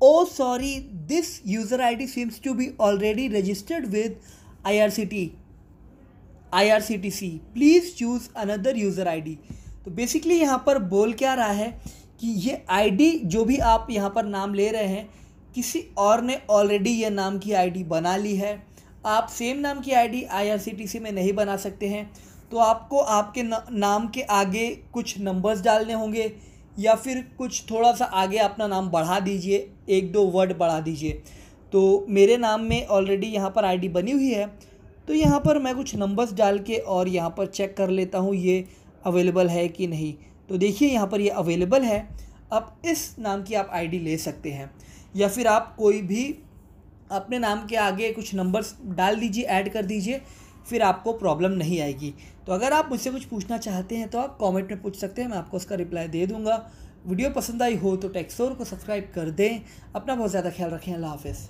oh sorry this user id seems to be already registered with irct irctc please choose another user id तो basically यहाँ पर बोल क्या रहा है कि ये आईडी जो भी आप यहाँ पर नाम ले रहे हैं किसी और ने ऑलरेडी ये नाम की आईडी बना ली है आप सेम नाम की आईडी आईआरसीटीसी में नहीं बना सकते हैं तो आपको आपके नाम के आगे कुछ नंबर्स डालने होंगे या फिर कुछ थोड़ा सा आगे अपना नाम बढ़ा दीजिए एक दो वर्ड बढ़ा दीजिए तो मेरे नाम में ऑलरेडी यहाँ पर आईडी बनी हुई है तो यहाँ पर मैं कुछ नंबर्स डाल के और यहाँ पर चेक कर लेता हूँ ये अवेलेबल है कि नहीं तो देखिए यहाँ पर ये अवेलेबल है अब इस नाम की आप आईडी ले सकते हैं या फिर आप कोई भी अपने नाम के आगे कुछ नंबर्स डाल दीजिए ऐड कर दीजिए फिर आपको प्रॉब्लम नहीं आएगी तो अगर आप मुझसे कुछ पूछना चाहते हैं तो आप कमेंट में पूछ सकते हैं मैं आपको उसका रिप्लाई दे दूंगा वीडियो पसंद आई हो तो टेक्सोर को सब्सक्राइब कर दें अपना बहुत ज़्यादा ख्याल रखें अल्लाह हाफिज़